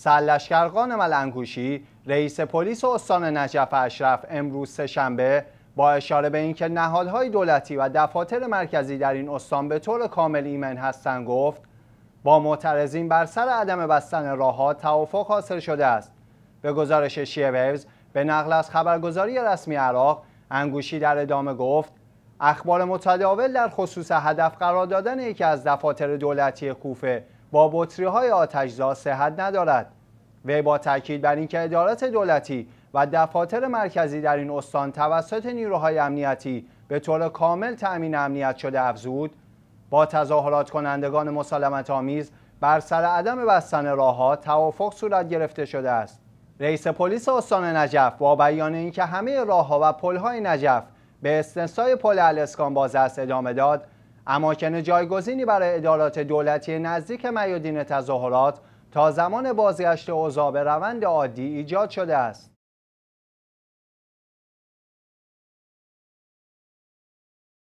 سرلشکرقان ملنگوشی رئیس پلیس استان نجف اشرف امروز شنبه با اشاره به اینکه نهادهای دولتی و دفاتر مرکزی در این استان به طور کامل ایمن هستند گفت با معترضین بر سر عدم بستن راهها توافق حاصل شده است به گزارش شیووز به نقل از خبرگزاری رسمی عراق انگوشی در ادامه گفت اخبار متداول در خصوص هدف قرار دادن یکی از دفاتر دولتی کوفه با بطری های آتشزا صحت ندارد وی با تاکید بر اینکه ادارات دولتی و دفاتر مرکزی در این استان توسط نیروهای امنیتی به طور کامل تأمین امنیت شده افزود با تظاهرات کنندگان مسالمت آمیز بر سر عدم بستن راهها توافق صورت گرفته شده است رئیس پلیس استان نجف با بیان اینکه همه راهها و های نجف به استنسای پل الاسکان باز است ادامه داد اماکن جایگزینی برای ادارات دولتی نزدیک میادین تظاهرات تا زمان بازگشت اوضاع به روند عادی ایجاد شده است